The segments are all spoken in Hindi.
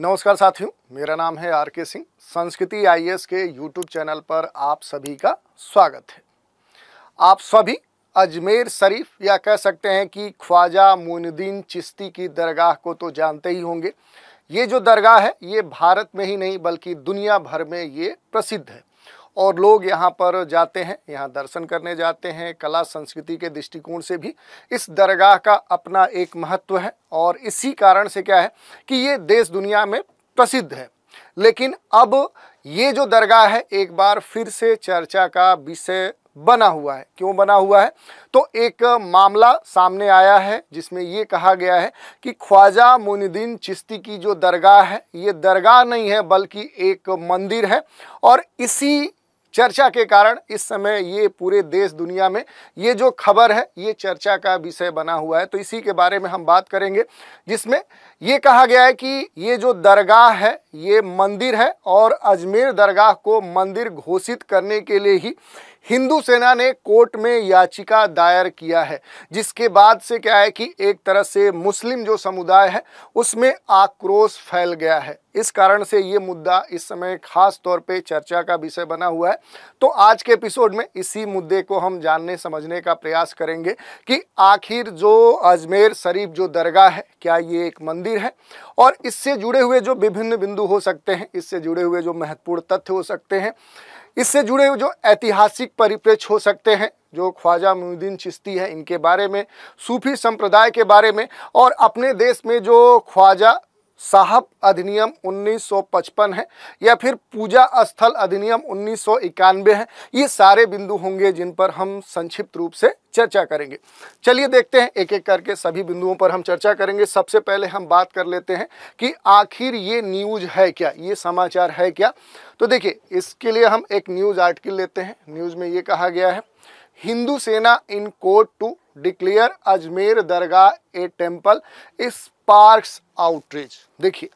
नमस्कार साथियों मेरा नाम है आर के सिंह संस्कृति आईएएस के यूट्यूब चैनल पर आप सभी का स्वागत है आप सभी अजमेर शरीफ या कह सकते हैं कि ख्वाजा मोनुद्दीन चिश्ती की दरगाह को तो जानते ही होंगे ये जो दरगाह है ये भारत में ही नहीं बल्कि दुनिया भर में ये प्रसिद्ध है और लोग यहाँ पर जाते हैं यहाँ दर्शन करने जाते हैं कला संस्कृति के दृष्टिकोण से भी इस दरगाह का अपना एक महत्व है और इसी कारण से क्या है कि ये देश दुनिया में प्रसिद्ध है लेकिन अब ये जो दरगाह है एक बार फिर से चर्चा का विषय बना हुआ है क्यों बना हुआ है तो एक मामला सामने आया है जिसमें ये कहा गया है कि ख्वाजा मुनिद्दीन चिश्ती की जो दरगाह है ये दरगाह नहीं है बल्कि एक मंदिर है और इसी चर्चा के कारण इस समय ये पूरे देश दुनिया में ये जो खबर है ये चर्चा का विषय बना हुआ है तो इसी के बारे में हम बात करेंगे जिसमें ये कहा गया है कि ये जो दरगाह है ये मंदिर है और अजमेर दरगाह को मंदिर घोषित करने के लिए ही हिंदू सेना ने कोर्ट में याचिका दायर किया है जिसके बाद से क्या है कि एक तरह से मुस्लिम जो समुदाय है उसमें आक्रोश फैल गया है इस कारण से ये मुद्दा इस समय खास तौर पे चर्चा का विषय बना हुआ है तो आज के एपिसोड में इसी मुद्दे को हम जानने समझने का प्रयास करेंगे कि आखिर जो अजमेर शरीफ जो दरगाह है क्या ये एक मंदिर है और इससे जुड़े हुए जो विभिन्न बिंदु हो सकते हैं इससे जुड़े हुए जो महत्वपूर्ण तथ्य हो सकते हैं इससे जुड़े जो ऐतिहासिक परिप्रेक्ष्य हो सकते हैं जो ख्वाजा मुहिद्दीन चिश्ती हैं इनके बारे में सूफी संप्रदाय के बारे में और अपने देश में जो ख्वाजा साहब अधिनियम 1955 है या फिर पूजा स्थल अधिनियम उन्नीस है ये सारे बिंदु होंगे जिन पर हम संक्षिप्त रूप से चर्चा करेंगे चलिए देखते हैं एक एक करके सभी बिंदुओं पर हम चर्चा करेंगे सबसे पहले हम बात कर लेते हैं कि आखिर ये न्यूज है क्या ये समाचार है क्या तो देखिए इसके लिए हम एक न्यूज आर्टिकल लेते हैं न्यूज में ये कहा गया है Hindu Sena in court to declare Ajmer dargah a temple is parks outreach देखिए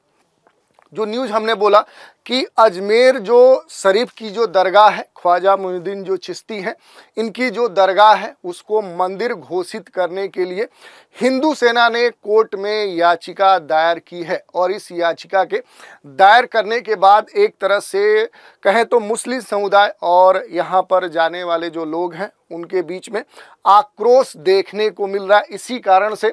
जो न्यूज़ हमने बोला कि अजमेर जो शरीफ की जो दरगाह है ख्वाजा मुहिद्दीन जो चिश्ती हैं इनकी जो दरगाह है उसको मंदिर घोषित करने के लिए हिंदू सेना ने कोर्ट में याचिका दायर की है और इस याचिका के दायर करने के बाद एक तरह से कहें तो मुस्लिम समुदाय और यहाँ पर जाने वाले जो लोग हैं उनके बीच में आक्रोश देखने को मिल रहा है इसी कारण से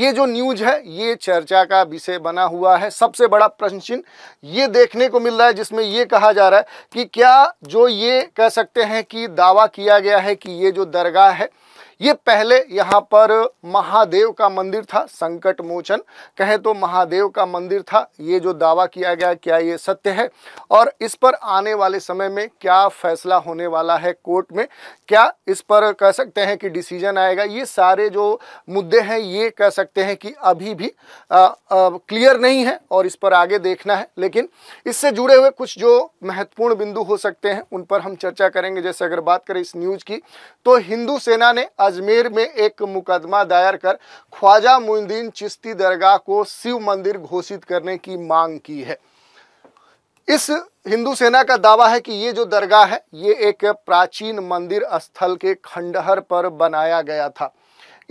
ये जो न्यूज है ये चर्चा का विषय बना हुआ है सबसे बड़ा प्रश्न चिन्ह ये देखने को मिल रहा है जिसमें ये कहा जा रहा है कि क्या जो ये कह सकते हैं कि दावा किया गया है कि ये जो दरगाह है ये पहले यहाँ पर महादेव का मंदिर था संकट मोचन कहे तो महादेव का मंदिर था ये जो दावा किया गया क्या ये सत्य है और इस पर आने वाले समय में क्या फैसला होने वाला है कोर्ट में क्या इस पर कह सकते हैं कि डिसीजन आएगा ये सारे जो मुद्दे हैं ये कह सकते हैं कि अभी भी आ, आ, क्लियर नहीं है और इस पर आगे देखना है लेकिन इससे जुड़े हुए कुछ जो महत्वपूर्ण बिंदु हो सकते हैं उन पर हम चर्चा करेंगे जैसे अगर बात करें इस न्यूज़ की तो हिंदू सेना ने अजमेर में एक मुकदमा दायर कर ख्वाजा मुइनुद्दीन चिश्ती दरगाह को शिव मंदिर घोषित करने की मांग की है इस हिंदू सेना का दावा है कि ये जो दरगाह है ये एक प्राचीन मंदिर स्थल के खंडहर पर बनाया गया था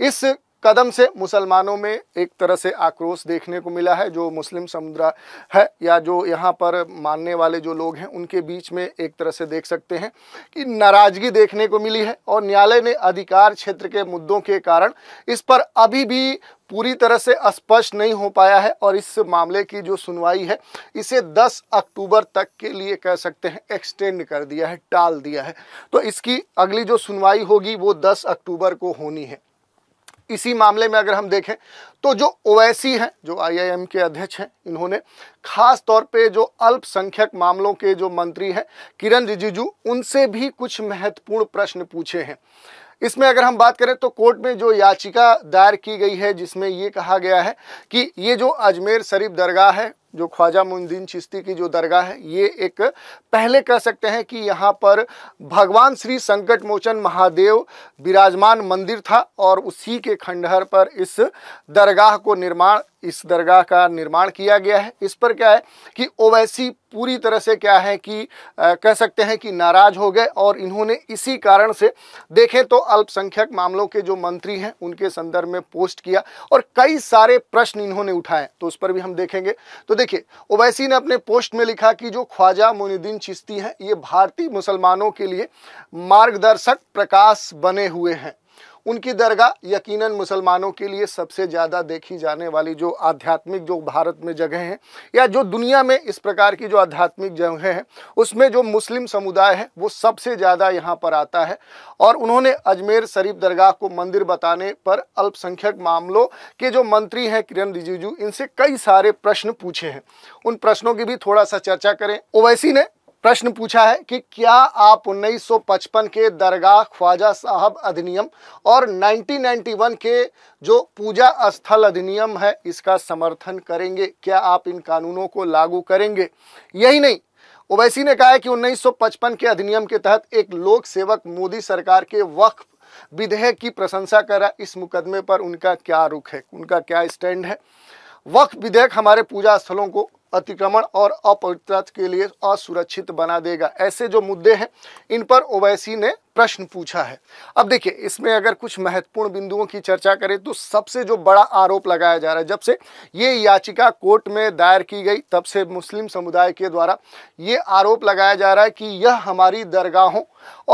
इस कदम से मुसलमानों में एक तरह से आक्रोश देखने को मिला है जो मुस्लिम समुदाय है या जो यहाँ पर मानने वाले जो लोग हैं उनके बीच में एक तरह से देख सकते हैं कि नाराज़गी देखने को मिली है और न्यायालय ने अधिकार क्षेत्र के मुद्दों के कारण इस पर अभी भी पूरी तरह से स्पष्ट नहीं हो पाया है और इस मामले की जो सुनवाई है इसे 10 अक्टूबर तक के लिए कह सकते हैं एक्सटेंड कर दिया है टाल दिया है तो इसकी अगली जो सुनवाई होगी वो 10 अक्टूबर को होनी है इसी मामले में अगर हम देखें तो जो ओवैसी हैं जो आईआईएम के अध्यक्ष हैं इन्होंने खास तौर पे जो अल्पसंख्यक मामलों के जो मंत्री हैं किरण रिजिजू उनसे भी कुछ महत्वपूर्ण प्रश्न पूछे हैं इसमें अगर हम बात करें तो कोर्ट में जो याचिका दायर की गई है जिसमें ये कहा गया है कि ये जो अजमेर शरीफ दरगाह है जो ख्वाजा मुद्दीन चिश्ती की जो दरगाह है ये एक पहले कह सकते हैं कि यहाँ पर भगवान श्री संकट मोचन महादेव विराजमान मंदिर था और उसी के खंडहर पर इस दरगाह को निर्माण इस दरगाह का निर्माण किया गया है इस पर क्या है कि ओवैसी पूरी तरह से क्या है कि आ, कह सकते हैं कि नाराज हो गए और इन्होंने इसी कारण से देखें तो अल्पसंख्यक मामलों के जो मंत्री हैं उनके संदर्भ में पोस्ट किया और कई सारे प्रश्न इन्होंने उठाए तो उस पर भी हम देखेंगे तो देखिए ओवैसी ने अपने पोस्ट में लिखा कि जो ख्वाजा मोनुद्दीन चिश्ती हैं ये भारतीय मुसलमानों के लिए मार्गदर्शक प्रकाश बने हुए हैं उनकी दरगाह यकीनन मुसलमानों के लिए सबसे ज़्यादा देखी जाने वाली जो आध्यात्मिक जो भारत में जगह हैं या जो दुनिया में इस प्रकार की जो आध्यात्मिक जगह हैं उसमें जो मुस्लिम समुदाय है वो सबसे ज़्यादा यहाँ पर आता है और उन्होंने अजमेर शरीफ दरगाह को मंदिर बताने पर अल्पसंख्यक मामलों के जो मंत्री हैं किरण रिजिजू इनसे कई सारे प्रश्न पूछे हैं उन प्रश्नों की भी थोड़ा सा चर्चा करें ओवैसी ने प्रश्न पूछा है कि क्या आप 1955 के दरगाह ख्वाजा साहब अधिनियम और 1991 के जो पूजा स्थल अधिनियम है इसका समर्थन करेंगे क्या आप इन कानूनों को लागू करेंगे यही नहीं ओवैसी ने कहा है कि 1955 के अधिनियम के तहत एक लोक सेवक मोदी सरकार के वक्फ विधेयक की प्रशंसा करा इस मुकदमे पर उनका क्या रुख है उनका क्या स्टैंड है वक्फ विधेयक हमारे पूजा स्थलों को अतिक्रमण और अपवित्रता के लिए असुरक्षित बना देगा ऐसे जो मुद्दे हैं इन पर ओवैसी ने प्रश्न पूछा है अब देखिए इसमें अगर कुछ महत्वपूर्ण बिंदुओं की चर्चा करें तो सबसे जो बड़ा आरोप लगाया जा रहा है जब से ये याचिका कोर्ट में दायर की गई तब से मुस्लिम समुदाय के द्वारा ये आरोप लगाया जा रहा है कि यह हमारी दरगाहों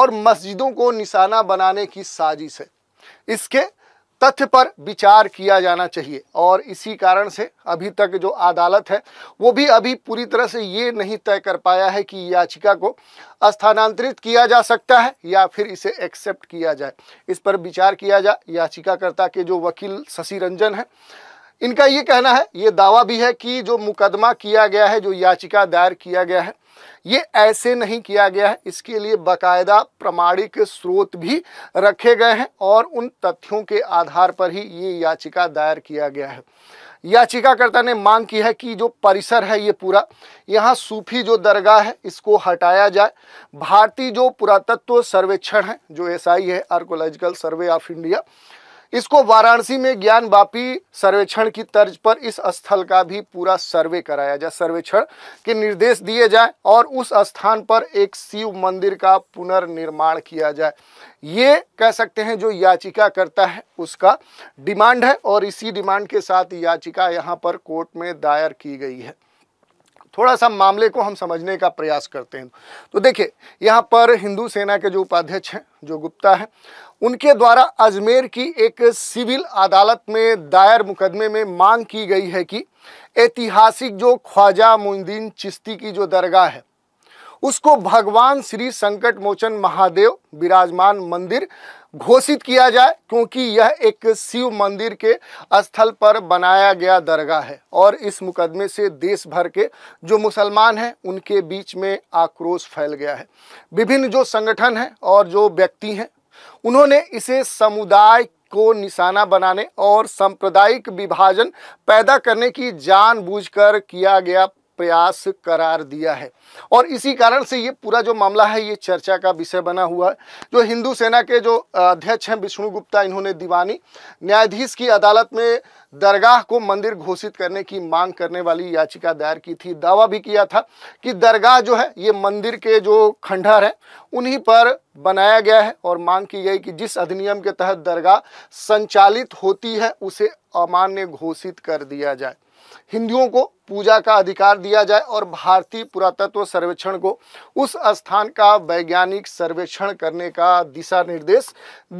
और मस्जिदों को निशाना बनाने की साजिश है इसके तथ्य पर विचार किया जाना चाहिए और इसी कारण से अभी तक जो अदालत है वो भी अभी पूरी तरह से ये नहीं तय कर पाया है कि याचिका को स्थानांतरित किया जा सकता है या फिर इसे एक्सेप्ट किया जाए इस पर विचार किया जाए याचिकाकर्ता के जो वकील शशि रंजन हैं इनका ये कहना है ये दावा भी है कि जो मुकदमा किया गया है जो याचिका दायर किया गया है ये ऐसे नहीं किया गया है इसके लिए बाकायदा प्रमाणिक स्रोत भी रखे गए हैं और उन तथ्यों के आधार पर ही ये याचिका दायर किया गया है याचिकाकर्ता ने मांग की है कि जो परिसर है ये पूरा यहाँ सूफी जो दरगाह है इसको हटाया जाए भारतीय जो पुरातत्व सर्वेक्षण है जो एसआई है आर्कोलॉजिकल सर्वे ऑफ इंडिया इसको वाराणसी में ज्ञान बापी सर्वेक्षण की तर्ज पर इस स्थल का भी पूरा सर्वे कराया जाए सर्वेक्षण के निर्देश दिए जाए और उस स्थान पर एक शिव मंदिर का पुनर्निर्माण किया जाए ये कह सकते हैं जो याचिका करता है उसका डिमांड है और इसी डिमांड के साथ याचिका यहाँ पर कोर्ट में दायर की गई है थोड़ा सा मामले को हम समझने का प्रयास करते हैं तो देखिए यहाँ पर हिंदू सेना के जो उपाध्यक्ष हैं जो गुप्ता हैं उनके द्वारा अजमेर की एक सिविल अदालत में दायर मुकदमे में मांग की गई है कि ऐतिहासिक जो ख्वाजा मोइनुद्दीन चिश्ती की जो दरगाह है उसको भगवान श्री संकट मोचन महादेव विराजमान मंदिर घोषित किया जाए क्योंकि यह एक शिव मंदिर के स्थल पर बनाया गया दरगाह है और इस मुकदमे से देश भर के जो मुसलमान हैं उनके बीच में आक्रोश फैल गया है विभिन्न जो संगठन हैं और जो व्यक्ति हैं उन्होंने इसे समुदाय को निशाना बनाने और सांप्रदायिक विभाजन पैदा करने की जानबूझकर किया गया प्रयास करार दिया है और इसी कारण से ये पूरा जो मामला है ये चर्चा का विषय बना हुआ है जो हिंदू सेना के जो अध्यक्ष हैं विष्णु गुप्ता इन्होंने दीवानी न्यायाधीश की अदालत में दरगाह को मंदिर घोषित करने की मांग करने वाली याचिका दायर की थी दावा भी किया था कि दरगाह जो है ये मंदिर के जो खंडहर हैं उन्हीं पर बनाया गया है और मांग की गई कि जिस अधिनियम के तहत दरगाह संचालित होती है उसे अमान्य घोषित कर दिया जाए हिंदुओं को पूजा का अधिकार दिया जाए और भारतीय पुरातत्व सर्वेक्षण को उस स्थान का वैज्ञानिक सर्वेक्षण करने का दिशा निर्देश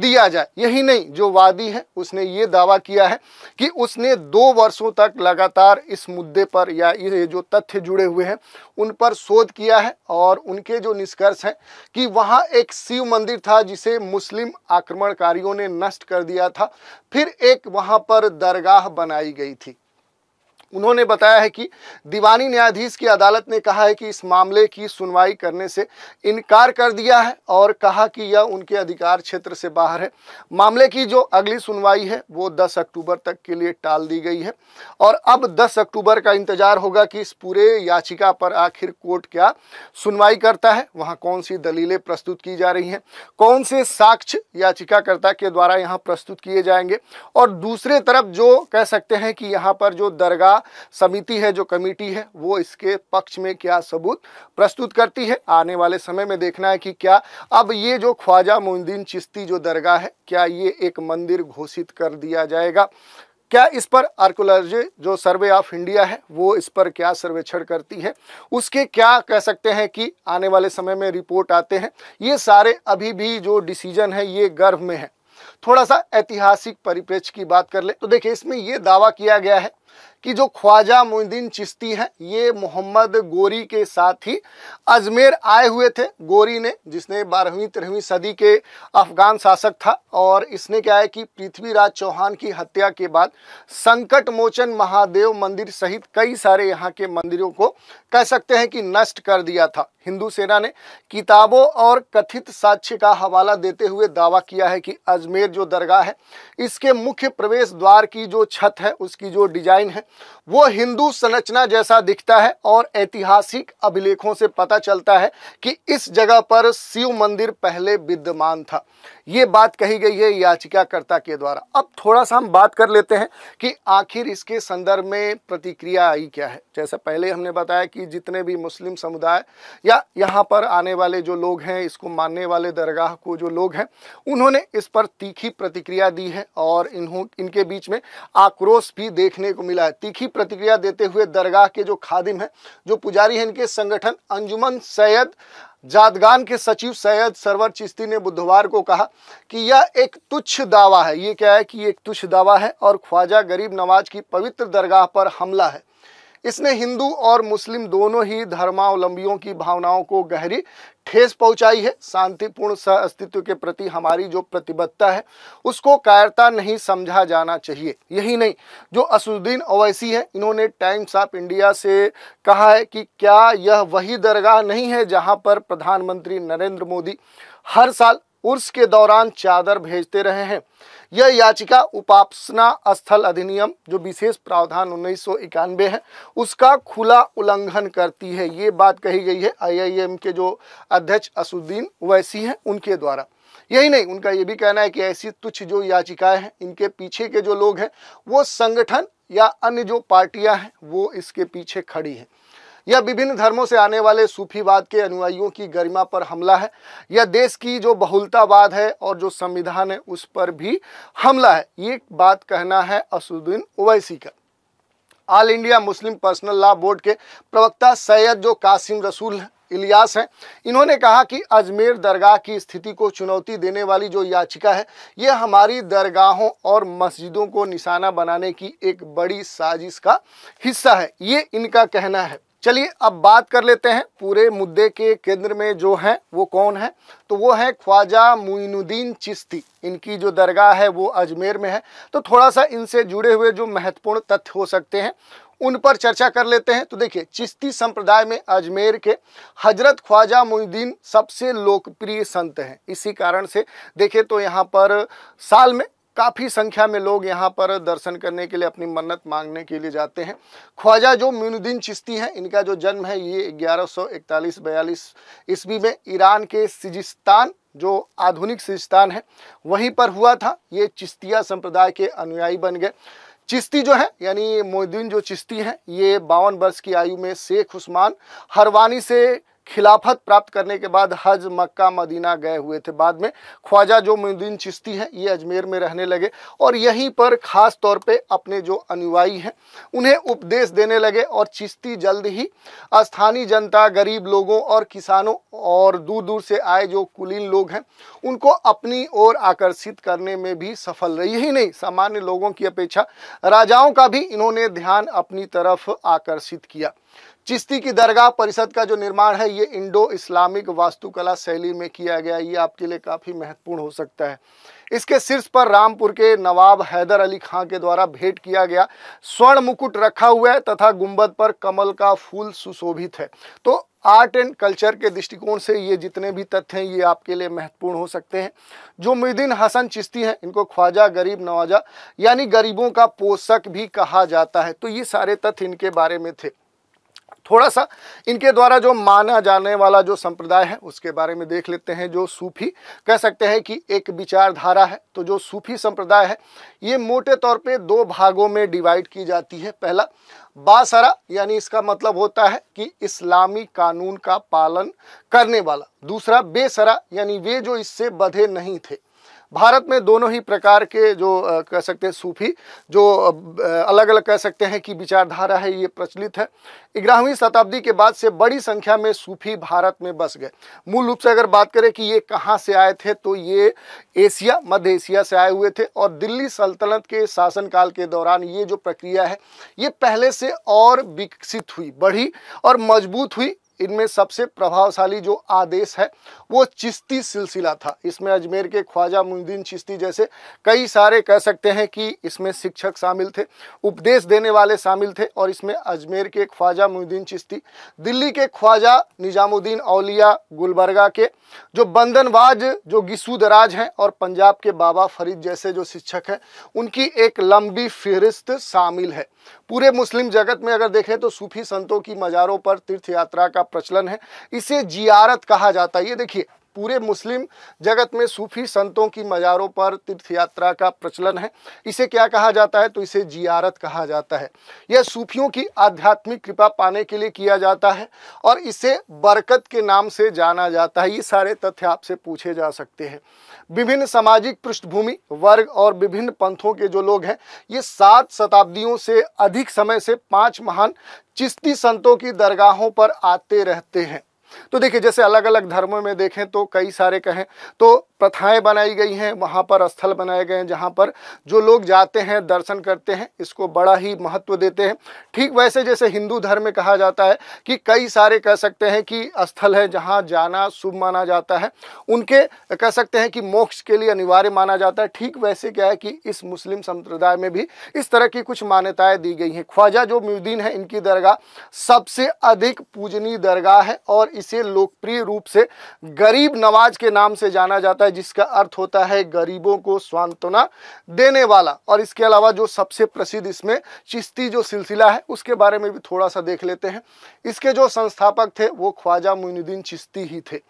दिया जाए यही नहीं जो वादी है उसने ये दावा किया है कि उसने दो वर्षों तक लगातार इस मुद्दे पर या ये जो तथ्य जुड़े हुए हैं उन पर शोध किया है और उनके जो निष्कर्ष हैं कि वहाँ एक शिव मंदिर था जिसे मुस्लिम आक्रमणकारियों ने नष्ट कर दिया था फिर एक वहाँ पर दरगाह बनाई गई थी उन्होंने बताया है कि दीवानी न्यायाधीश की अदालत ने कहा है कि इस मामले की सुनवाई करने से इनकार कर दिया है और कहा कि यह उनके अधिकार क्षेत्र से बाहर है मामले की जो अगली सुनवाई है वो 10 अक्टूबर तक के लिए टाल दी गई है और अब 10 अक्टूबर का इंतजार होगा कि इस पूरे याचिका पर आखिर कोर्ट क्या सुनवाई करता है वहाँ कौन सी दलीलें प्रस्तुत की जा रही हैं कौन से साक्ष्य याचिकाकर्ता के द्वारा यहाँ प्रस्तुत किए जाएंगे और दूसरे तरफ जो कह सकते हैं कि यहाँ पर जो दरगाह का समिति है जो कमेटी है वो इसके पक्ष में क्या सबूत प्रस्तुत करती है आने वाले समय में देखना है कि क्या अब ये जो ख्वाजा मोहद्दीन चिश्ती जो दरगाह है क्या ये एक मंदिर घोषित कर दिया जाएगा क्या इस पर आर्कोलॉजी जो सर्वे ऑफ इंडिया है वो इस पर क्या सर्वेक्षण करती है उसके क्या कह सकते हैं कि आने वाले समय में रिपोर्ट आते हैं ये सारे अभी भी जो डिसीजन है ये गर्भ में है थोड़ा सा ऐतिहासिक परिप्रेक्ष्य की बात कर ले तो देखिए इसमें ये दावा किया गया है कि जो ख्वाजा मोइनुद्दीन चिश्ती हैं ये मोहम्मद गोरी के साथ ही अजमेर आए हुए थे गोरी ने जिसने बारहवीं तेरहवीं सदी के अफगान शासक था और इसने क्या है कि पृथ्वीराज चौहान की हत्या के बाद संकट मोचन महादेव मंदिर सहित कई सारे यहाँ के मंदिरों को कह सकते हैं कि नष्ट कर दिया था हिंदू सेना ने किताबों और कथित साक्ष्य का हवाला देते हुए दावा किया है कि अजमेर जो दरगाह है इसके मुख्य प्रवेश द्वार की जो छत है उसकी जो डिजाइन डिजाइन है वो हिंदू संरचना जैसा दिखता है और ऐतिहासिक अभिलेखों से पता चलता है कि इस जगह पर शिव मंदिर पहले विद्यमान था ये बात कही गई है याचिकाकर्ता के द्वारा अब थोड़ा सा हम बात कर लेते हैं कि आखिर इसके संदर्भ में प्रतिक्रिया आई क्या है जैसा पहले हमने बताया कि जितने भी मुस्लिम समुदाय या यहाँ पर आने वाले जो लोग हैं इसको मानने वाले दरगाह को जो लोग हैं उन्होंने इस पर तीखी प्रतिक्रिया दी है और इन्हों इनके बीच में आक्रोश भी देखने को मिला है तीखी प्रतिक्रिया देते हुए दरगाह के जो खादिम हैं जो पुजारी हैं इनके संगठन अंजुमन सैयद जादगान के सचिव सैयद सरवर चिश्ती ने बुधवार को कहा कि यह एक तुच्छ दावा है ये क्या है कि एक तुच्छ दावा है और ख्वाजा गरीब नवाज की पवित्र दरगाह पर हमला है इसने हिंदू और मुस्लिम दोनों ही धर्मावलंबियों की भावनाओं को गहरी ठेस पहुंचाई है शांतिपूर्ण सह अस्तित्व के प्रति हमारी जो प्रतिबद्धता है उसको कायरता नहीं समझा जाना चाहिए यही नहीं जो असुद्दीन अवैसी है इन्होंने टाइम्स ऑफ इंडिया से कहा है कि क्या यह वही दरगाह नहीं है जहां पर प्रधानमंत्री नरेंद्र मोदी हर साल उर्स के दौरान चादर भेजते रहे हैं यह याचिका उपासना स्थल अधिनियम जो विशेष प्रावधान उन्नीस है उसका खुला उल्लंघन करती है ये बात कही गई है आईआईएम के जो अध्यक्ष असुद्दीन वैसी हैं उनके द्वारा यही नहीं उनका ये भी कहना है कि ऐसी तुच्छ जो याचिकाएं हैं इनके पीछे के जो लोग हैं वो संगठन या अन्य जो पार्टियां हैं वो इसके पीछे खड़ी हैं यह विभिन्न धर्मों से आने वाले सूफीवाद के अनुयायियों की गरिमा पर हमला है यह देश की जो बहुलतावाद है और जो संविधान है उस पर भी हमला है ये बात कहना है असुद्दीन ओवैसी का All India Muslim Personal Law Board के प्रवक्ता सैयद जो कासिम रसूल इलियास हैं इन्होंने कहा कि अजमेर दरगाह की स्थिति को चुनौती देने वाली जो याचिका है ये हमारी दरगाहों और मस्जिदों को निशाना बनाने की एक बड़ी साजिश का हिस्सा है ये इनका कहना है चलिए अब बात कर लेते हैं पूरे मुद्दे के केंद्र में जो हैं वो कौन है तो वो है ख्वाजा मुइनुद्दीन चिश्ती इनकी जो दरगाह है वो अजमेर में है तो थोड़ा सा इनसे जुड़े हुए जो महत्वपूर्ण तथ्य हो सकते हैं उन पर चर्चा कर लेते हैं तो देखिए चिश्ती संप्रदाय में अजमेर के हजरत ख्वाजा मुइद्दीन सबसे लोकप्रिय संत हैं इसी कारण से देखिए तो यहाँ पर साल में काफ़ी संख्या में लोग यहाँ पर दर्शन करने के लिए अपनी मन्नत मांगने के लिए जाते हैं ख्वाजा जो मीनुद्दीन चिश्ती हैं इनका जो जन्म है ये ग्यारह सौ इकतालीस बयालीस ईस्वी में ईरान के सिजिस्तान जो आधुनिक सिजिस्तान है वहीं पर हुआ था ये चिश्तिया संप्रदाय के अनुयायी बन गए चिश्ती जो है यानी मोहद्दीन जो चिश्ती हैं ये बावन वर्ष की आयु में शेख उस्मान हरवानी से खिलाफत प्राप्त करने के बाद हज मक्का मदीना गए हुए थे बाद में ख्वाजा जो मुद्दीन चिश्ती हैं ये अजमेर में रहने लगे और यहीं पर ख़ास तौर पे अपने जो अनुयायी हैं उन्हें उपदेश देने लगे और चिश्ती जल्द ही स्थानीय जनता गरीब लोगों और किसानों और दूर दूर से आए जो कुलीन लोग हैं उनको अपनी ओर आकर्षित करने में भी सफल रही ही नहीं सामान्य लोगों की अपेक्षा राजाओं का भी इन्होंने ध्यान अपनी तरफ आकर्षित किया चिश्ती की दरगाह परिषद का जो निर्माण है ये इंडो इस्लामिक वास्तुकला शैली में किया गया ये आपके लिए काफ़ी महत्वपूर्ण हो सकता है इसके शीर्ष पर रामपुर के नवाब हैदर अली खां के द्वारा भेंट किया गया स्वर्ण मुकुट रखा हुआ है तथा गुंबद पर कमल का फूल सुशोभित है तो आर्ट एंड कल्चर के दृष्टिकोण से ये जितने भी तथ्य हैं ये आपके लिए महत्वपूर्ण हो सकते हैं जो मुद्दीन हसन चिश्ती हैं इनको ख्वाजा गरीब नवाजा यानी गरीबों का पोषक भी कहा जाता है तो ये सारे तथ्य इनके बारे में थे थोड़ा सा इनके द्वारा जो माना जाने वाला जो संप्रदाय है उसके बारे में देख लेते हैं जो सूफी कह सकते हैं कि एक विचारधारा है तो जो सूफी संप्रदाय है ये मोटे तौर पे दो भागों में डिवाइड की जाती है पहला बासरा यानी इसका मतलब होता है कि इस्लामी कानून का पालन करने वाला दूसरा बेसरा यानी वे जो इससे बधे नहीं थे भारत में दोनों ही प्रकार के जो कह सकते हैं सूफी जो अलग अलग कह सकते हैं कि विचारधारा है ये प्रचलित है ग्यारहवीं शताब्दी के बाद से बड़ी संख्या में सूफी भारत में बस गए मूल रूप से अगर बात करें कि ये कहाँ से आए थे तो ये एशिया मध्य एशिया से आए हुए थे और दिल्ली सल्तनत के शासनकाल के दौरान ये जो प्रक्रिया है ये पहले से और विकसित हुई बढ़ी और मजबूत हुई इनमें सबसे प्रभावशाली जो आदेश है वो चिश्ती सिलसिला था इसमें अजमेर के ख्वाजा मुद्दीन चिश्ती जैसे कई सारे कह सकते हैं कि इसमें शिक्षक शामिल थे उपदेश देने वाले शामिल थे और इसमें अजमेर के ख्वाजा मुद्दीन चिश्ती दिल्ली के ख्वाजा निजामुद्दीन अलिया गुलबर्गा के जो बंधनबाज जो गिसुदराज हैं और पंजाब के बाबा फरीद जैसे जो शिक्षक हैं उनकी एक लंबी फहरिस्त शामिल है पूरे मुस्लिम जगत में अगर देखें तो सूफी संतों की मज़ारों पर तीर्थ यात्रा का प्रचलन है इसे जियारत कहा जाता है ये देखिए पूरे मुस्लिम जगत में सूफी संतों की मज़ारों पर तीर्थ यात्रा का प्रचलन है इसे क्या कहा जाता है तो इसे जियारत कहा जाता है यह सूफियों की आध्यात्मिक कृपा पाने के लिए किया जाता है और इसे बरकत के नाम से जाना जाता है ये सारे तथ्य आपसे पूछे जा सकते हैं विभिन्न सामाजिक पृष्ठभूमि वर्ग और विभिन्न पंथों के जो लोग हैं ये सात शताब्दियों से अधिक समय से पांच महान चिश्ती संतों की दरगाहों पर आते रहते हैं तो देखिए जैसे अलग अलग धर्मों में देखें तो कई सारे कहें तो प्रथाएं बनाई गई हैं वहाँ पर स्थल बनाए गए हैं जहाँ पर जो लोग जाते हैं दर्शन करते हैं इसको बड़ा ही महत्व देते हैं ठीक वैसे जैसे हिंदू धर्म में कहा जाता है कि कई सारे कह सकते हैं कि स्थल है जहाँ जाना शुभ माना जाता है उनके कह सकते हैं कि मोक्ष के लिए अनिवार्य माना जाता है ठीक वैसे क्या है कि इस मुस्लिम संप्रदाय में भी इस तरह की कुछ मान्यताएँ दी गई हैं ख्वाजा जो म्यूद्दीन है इनकी दरगाह सबसे अधिक पूजनीय दरगाह है और इसे लोकप्रिय रूप से गरीब नवाज के नाम से जाना जाता है जिसका अर्थ होता है गरीबों को स्वांतना देने वाला और इसके अलावा जो सबसे प्रसिद्ध इसमें चिश्ती जो सिलसिला है उसके बारे में भी थोड़ा सा देख लेते हैं इसके जो संस्थापक थे वो ख्वाजा मुइनुद्दीन चिश्ती ही थे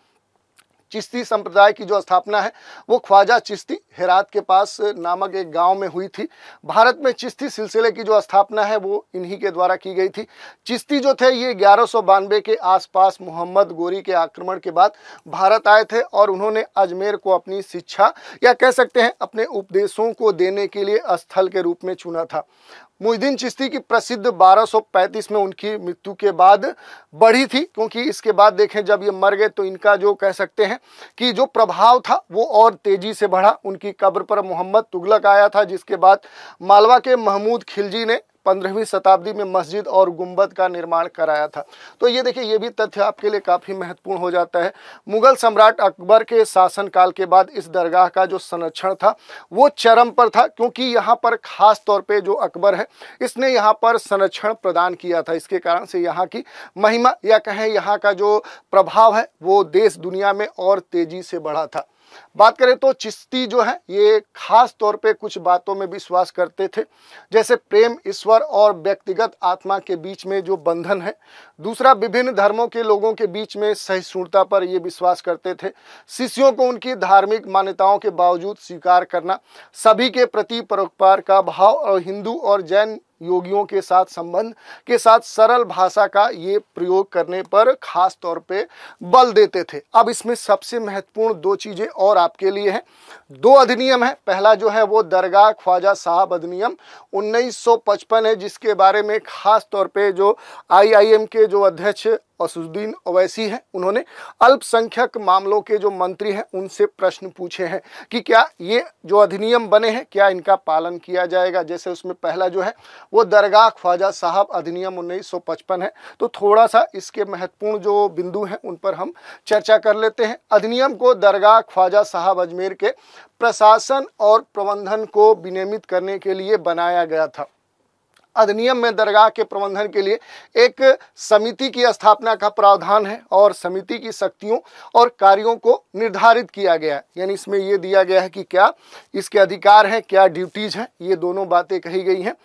चिश्ती संप्रदाय की जो स्थापना है वो ख्वाजा चिश्ती हेरात के पास नामक एक गांव में हुई थी भारत में चिश्ती सिलसिले की जो स्थापना है वो इन्हीं के द्वारा की गई थी चिश्ती जो थे ये ग्यारह के आसपास मोहम्मद गोरी के आक्रमण के बाद भारत आए थे और उन्होंने अजमेर को अपनी शिक्षा या कह सकते हैं अपने उपदेशों को देने के लिए स्थल के रूप में चुना था मुहिद्दीन चिश्ती की प्रसिद्ध 1235 में उनकी मृत्यु के बाद बढ़ी थी क्योंकि इसके बाद देखें जब ये मर गए तो इनका जो कह सकते हैं कि जो प्रभाव था वो और तेज़ी से बढ़ा उनकी कब्र पर मोहम्मद तुगलक आया था जिसके बाद मालवा के महमूद खिलजी ने पंद्रहवीं शताब्दी में मस्जिद और गुम्बद का निर्माण कराया था तो ये देखिए ये भी तथ्य आपके लिए काफ़ी महत्वपूर्ण हो जाता है मुगल सम्राट अकबर के शासनकाल के बाद इस दरगाह का जो संरक्षण था वो चरम पर था क्योंकि यहाँ पर खास तौर पे जो अकबर है इसने यहाँ पर संरक्षण प्रदान किया था इसके कारण से यहाँ की महिमा या कहें यहाँ का जो प्रभाव है वो देश दुनिया में और तेज़ी से बढ़ा था बात करें तो चिश्ती जो है ये खास तौर पे कुछ बातों में विश्वास करते थे जैसे प्रेम ईश्वर और व्यक्तिगत आत्मा के बीच में जो बंधन है दूसरा विभिन्न धर्मों के लोगों के बीच में सहिष्णुता पर ये विश्वास करते थे शिष्यों को उनकी धार्मिक मान्यताओं के बावजूद स्वीकार करना सभी के प्रति परोपकार का भाव और हिंदू और जैन योगियों के साथ संबंध के साथ सरल भाषा का ये प्रयोग करने पर खास तौर पे बल देते थे अब इसमें सबसे महत्वपूर्ण दो चीज़ें और आ आपके लिए है दो अधिनियम है पहला जो है वो दरगाह ख्वाजा साहब अधिनियम 1955 है जिसके बारे में ख़ास तौर पे जो आईआईएम के जो अध्यक्ष असुद्दीन ओवैसी हैं उन्होंने अल्पसंख्यक मामलों के जो मंत्री हैं उनसे प्रश्न पूछे हैं कि क्या ये जो अधिनियम बने हैं क्या इनका पालन किया जाएगा जैसे उसमें पहला जो है वो दरगाह ख्वाजा साहब अधिनियम 1955 है तो थोड़ा सा इसके महत्वपूर्ण जो बिंदु हैं उन पर हम चर्चा कर लेते हैं अधिनियम को दरगाह ख्वाजा साहब अजमेर के प्रशासन और प्रबंधन को विनियमित करने के लिए बनाया गया था अधिनियम में दरगाह के प्रबंधन के लिए एक समिति की स्थापना का प्रावधान है और समिति की शक्तियों और कार्यों को निर्धारित किया गया है यानी इसमें यह दिया गया है कि क्या इसके अधिकार हैं क्या ड्यूटीज़ हैं ये दोनों बातें कही गई हैं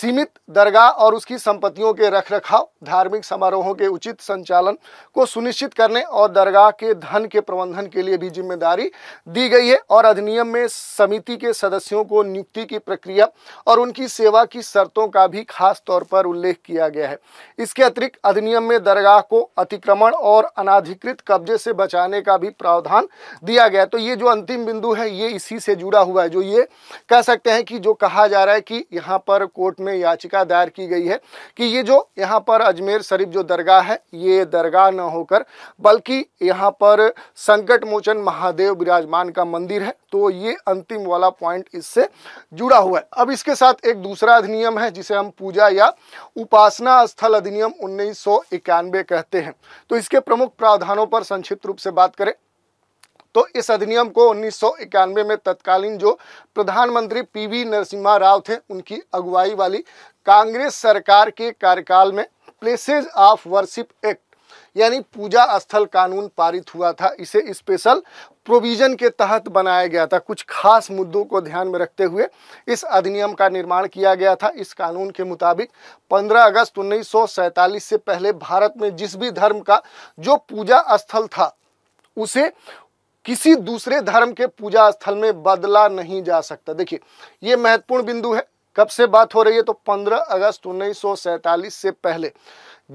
सीमित दरगाह और उसकी संपत्तियों के रखरखाव धार्मिक समारोहों के उचित संचालन को सुनिश्चित करने और दरगाह के धन के प्रबंधन के लिए भी जिम्मेदारी दी गई है और अधिनियम में समिति के सदस्यों को नियुक्ति की प्रक्रिया और उनकी सेवा की शर्तों का भी खास तौर पर उल्लेख किया गया है इसके अतिरिक्त अधिनियम में दरगाह को अतिक्रमण और अनाधिकृत कब्जे से बचाने का भी प्रावधान दिया गया तो ये जो अंतिम बिंदु है ये इसी से जुड़ा हुआ है जो ये कह सकते हैं कि जो कहा जा रहा है कि यहाँ पर कोर्ट में याचिका दायर की गई है कि ये जो यहाँ पर अजमेर शरीफ जो दरगाह है ये दरगाह न होकर बल्कि यहाँ पर संकट मोचन महादेव विराजमान का मंदिर है तो ये अंतिम वाला पॉइंट इससे जुड़ा हुआ है अब इसके साथ एक दूसरा अधिनियम है जिसे हम पूजा या उपासना स्थल अधिनियम उन्नीस कहते हैं तो इसके प्रमुख प्रावधानों पर संक्षिप्त रूप से बात करें तो इस अधिनियम को उन्नीस में तत्कालीन जो प्रधानमंत्री पीवी नरसिम्हा राव थे उनकी अगुवाई वाली कांग्रेस सरकार के कार्यकाल में प्लेसेज ऑफ वर्शिप एक्ट यानी पूजा स्थल कानून पारित हुआ था इसे स्पेशल प्रोविजन के तहत बनाया गया था कुछ खास मुद्दों को ध्यान में रखते हुए इस अधिनियम का निर्माण किया गया था इस कानून के मुताबिक 15 अगस्त उन्नीस से पहले भारत में जिस भी धर्म का जो पूजा स्थल था उसे किसी दूसरे धर्म के पूजा स्थल में बदला नहीं जा सकता देखिए ये महत्वपूर्ण बिंदु है कब से बात हो रही है तो 15 अगस्त उन्नीस से पहले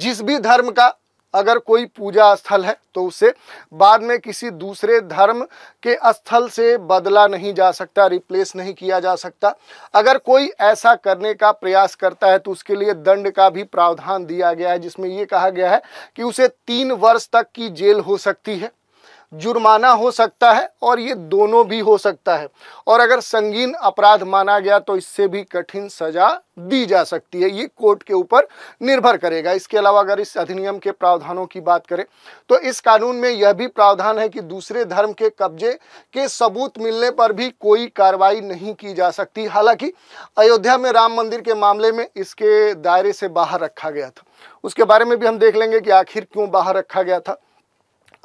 जिस भी धर्म का अगर कोई पूजा स्थल है तो उसे बाद में किसी दूसरे धर्म के स्थल से बदला नहीं जा सकता रिप्लेस नहीं किया जा सकता अगर कोई ऐसा करने का प्रयास करता है तो उसके लिए दंड का भी प्रावधान दिया गया है जिसमें ये कहा गया है कि उसे तीन वर्ष तक की जेल हो सकती है जुर्माना हो सकता है और ये दोनों भी हो सकता है और अगर संगीन अपराध माना गया तो इससे भी कठिन सजा दी जा सकती है ये कोर्ट के ऊपर निर्भर करेगा इसके अलावा अगर इस अधिनियम के प्रावधानों की बात करें तो इस कानून में यह भी प्रावधान है कि दूसरे धर्म के कब्जे के सबूत मिलने पर भी कोई कार्रवाई नहीं की जा सकती हालांकि अयोध्या में राम मंदिर के मामले में इसके दायरे से बाहर रखा गया था उसके बारे में भी हम देख लेंगे कि आखिर क्यों बाहर रखा गया था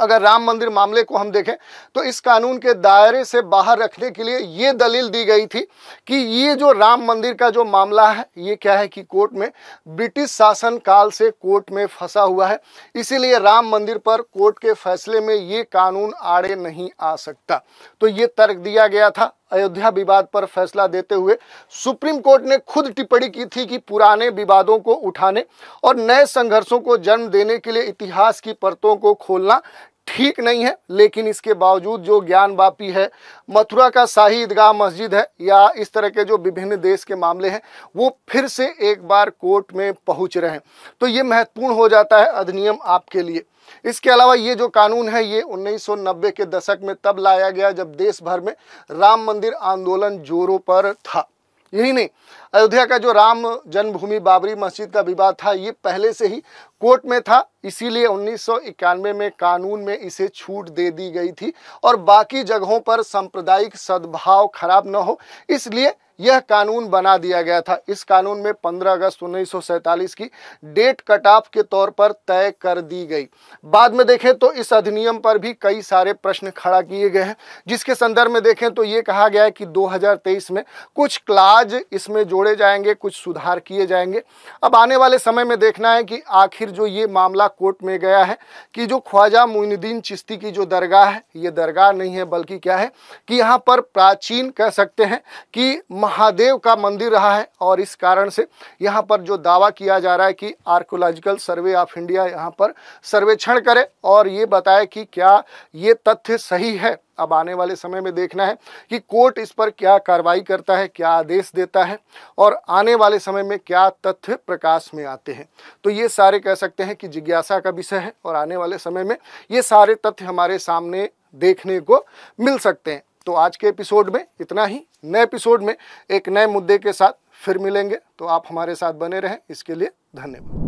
अगर राम मंदिर मामले को हम देखें तो इस कानून के दायरे से बाहर रखने के लिए ये दलील दी गई थी कि ये जो राम मंदिर का जो मामला है ये क्या है कि कोर्ट में ब्रिटिश शासन काल से कोर्ट में फंसा हुआ है इसीलिए राम मंदिर पर कोर्ट के फैसले में ये कानून आड़े नहीं आ सकता तो ये तर्क दिया गया था अयोध्या विवाद पर फैसला देते हुए सुप्रीम कोर्ट ने खुद टिप्पणी की थी कि पुराने विवादों को उठाने और नए संघर्षों को जन्म देने के लिए इतिहास की परतों को खोलना ठीक नहीं है लेकिन इसके बावजूद जो ज्ञान वापी है मथुरा का शाही ईदगाह मस्जिद है या इस तरह के जो विभिन्न देश के मामले हैं वो फिर से एक बार कोर्ट में पहुंच रहे हैं तो ये महत्वपूर्ण हो जाता है अधिनियम आपके लिए इसके अलावा ये जो कानून है ये 1990 के दशक में तब लाया गया जब देश भर में राम मंदिर आंदोलन जोरों पर था यही नहीं अयोध्या का जो राम जन्मभूमि बाबरी मस्जिद का विवाद था ये पहले से ही कोर्ट में था इसीलिए उन्नीस में कानून में इसे छूट दे दी गई थी और बाकी जगहों पर सांप्रदायिक सद्भाव खराब न हो इसलिए यह कानून बना दिया गया था इस कानून में 15 अगस्त उन्नीस की डेट कट ऑफ के तौर पर तय कर दी गई बाद में देखें तो इस अधिनियम पर भी कई सारे प्रश्न खड़ा किए गए हैं जिसके संदर्भ में देखें तो ये कहा गया है कि 2023 में कुछ क्लाज इसमें जोड़े जाएंगे कुछ सुधार किए जाएंगे अब आने वाले समय में देखना है कि आखिर जो ये मामला कोर्ट में गया है कि जो ख्वाजा मोइनुद्दीन चिश्ती की जो दरगाह है ये दरगाह नहीं है बल्कि क्या है कि यहाँ पर प्राचीन कह सकते हैं कि महादेव का मंदिर रहा है और इस कारण से यहाँ पर जो दावा किया जा रहा है कि आर्कोलॉजिकल सर्वे ऑफ इंडिया यहाँ पर सर्वेक्षण करे और ये बताए कि क्या ये तथ्य सही है अब आने वाले समय में देखना है कि कोर्ट इस पर क्या कार्रवाई करता है क्या आदेश देता है और आने वाले समय में क्या तथ्य प्रकाश में आते हैं तो ये सारे कह सकते हैं कि जिज्ञासा का विषय है और आने वाले समय में ये सारे तथ्य हमारे सामने देखने को मिल सकते हैं तो आज के एपिसोड में इतना ही नए एपिसोड में एक नए मुद्दे के साथ फिर मिलेंगे तो आप हमारे साथ बने रहें इसके लिए धन्यवाद